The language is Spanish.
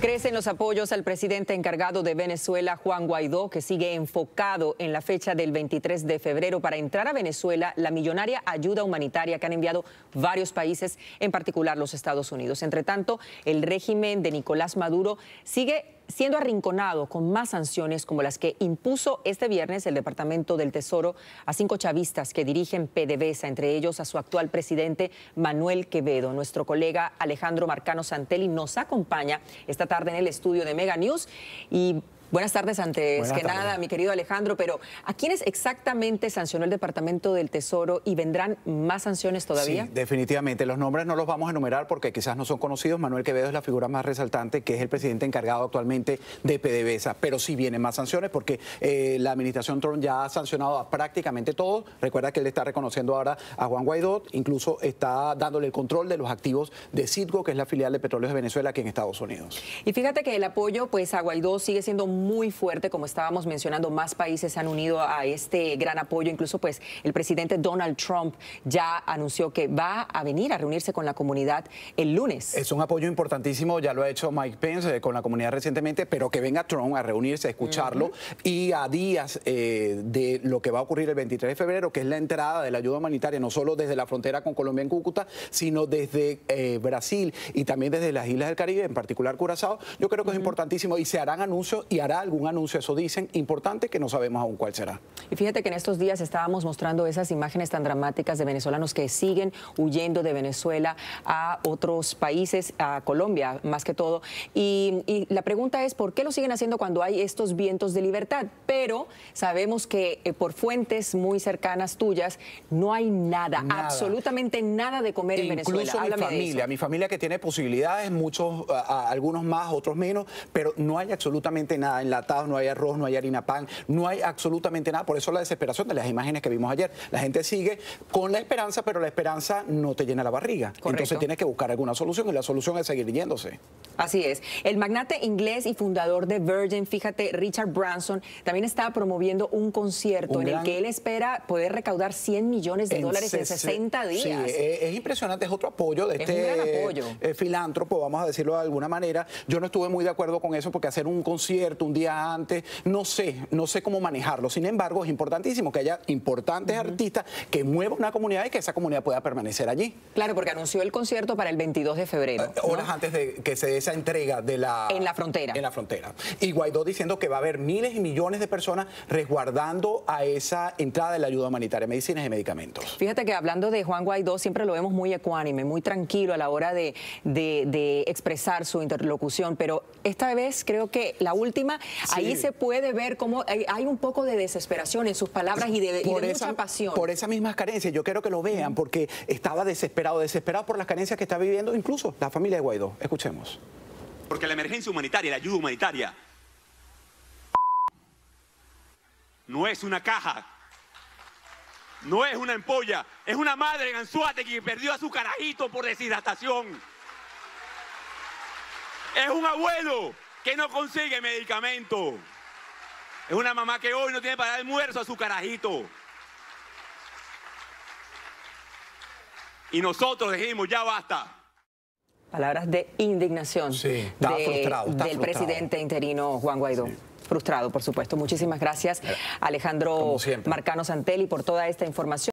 Crecen los apoyos al presidente encargado de Venezuela, Juan Guaidó, que sigue enfocado en la fecha del 23 de febrero para entrar a Venezuela la millonaria ayuda humanitaria que han enviado varios países, en particular los Estados Unidos. Entre tanto, el régimen de Nicolás Maduro sigue siendo arrinconado con más sanciones como las que impuso este viernes el Departamento del Tesoro a cinco chavistas que dirigen PDVSA, entre ellos a su actual presidente Manuel Quevedo. Nuestro colega Alejandro Marcano Santelli nos acompaña esta tarde en el estudio de Mega News y Buenas tardes, antes que nada, mi querido Alejandro, pero ¿a quiénes exactamente sancionó el Departamento del Tesoro y vendrán más sanciones todavía? Sí, definitivamente. Los nombres no los vamos a enumerar porque quizás no son conocidos. Manuel Quevedo es la figura más resaltante, que es el presidente encargado actualmente de PDVSA, pero sí vienen más sanciones porque eh, la administración Trump ya ha sancionado a prácticamente todos. Recuerda que él está reconociendo ahora a Juan Guaidó, incluso está dándole el control de los activos de Citgo, que es la filial de Petróleos de Venezuela aquí en Estados Unidos. Y fíjate que el apoyo pues, a Guaidó sigue siendo muy fuerte, como estábamos mencionando, más países se han unido a este gran apoyo, incluso pues el presidente Donald Trump ya anunció que va a venir a reunirse con la comunidad el lunes. Es un apoyo importantísimo, ya lo ha hecho Mike Pence eh, con la comunidad recientemente, pero que venga Trump a reunirse, a escucharlo y a días eh, de lo que va a ocurrir el 23 de febrero, que es la entrada de la ayuda humanitaria, no solo desde la frontera con Colombia en Cúcuta, sino desde eh, Brasil y también desde las Islas del Caribe, en particular Curazao, yo creo que es importantísimo y se harán anuncios y algún anuncio, eso dicen, importante que no sabemos aún cuál será. Y fíjate que en estos días estábamos mostrando esas imágenes tan dramáticas de venezolanos que siguen huyendo de Venezuela a otros países, a Colombia más que todo. Y, la pregunta es, ¿por qué lo siguen haciendo cuando hay estos vientos de libertad? Pero sabemos que eh, por fuentes muy cercanas tuyas no hay nada, absolutamente nada de comer en Venezuela. Incluso mi familia, mi familia que tiene posibilidades, muchos, algunos más, otros menos, pero no hay absolutamente nada enlatados, no hay arroz, no hay harina pan, no hay absolutamente nada. Por eso la desesperación de las imágenes que vimos ayer. La gente sigue con la esperanza, pero la esperanza no te llena la barriga. Entonces tienes que buscar alguna solución y la solución es seguir yéndose. Así es. El magnate inglés y fundador de Virgin, fíjate, Richard Branson, también está promoviendo un concierto en el que él espera poder recaudar 100 millones de dólares en 60 días. es, impresionante, es otro apoyo de este eh, filántropo, vamos a decirlo de alguna manera. Yo no estuve muy de acuerdo con eso porque hacer un concierto, un día antes, no sé, no sé cómo manejarlo. Sin embargo, es importantísimo que haya importantes artistas que muevan una comunidad y que esa comunidad pueda permanecer allí. Claro, porque anunció el concierto para el 22 de febrero. Eh, horas antes de que se dé esa entrega de la... En la frontera. En la frontera. Y Guaidó diciendo que va a haber miles y millones de personas resguardando a esa entrada de la ayuda humanitaria, medicinas y medicamentos. Fíjate que hablando de Juan Guaidó, siempre lo vemos muy ecuánime, muy tranquilo a la hora de expresar su interlocución, pero esta vez creo que la última ahí se puede ver cómo hay, un poco de desesperación en sus palabras y de, esa, mucha pasión. Por esas mismas carencias, yo quiero que lo vean, porque estaba desesperado, desesperado por las carencias que está viviendo incluso la familia de Guaidó. Escuchemos. Porque la emergencia humanitaria, la ayuda humanitaria, no es una caja, no es una empolla, es una madre en Anzuate que perdió a su carajito por deshidratación. Es un abuelo que no consigue medicamento. Es una mamá que hoy no tiene para dar almuerzo a su carajito. Y nosotros dijimos, ya basta. Palabras de indignación del presidente interino Juan Guaidó. frustrado, por supuesto. Muchísimas gracias, Alejandro Marcano Santelli, por toda esta información.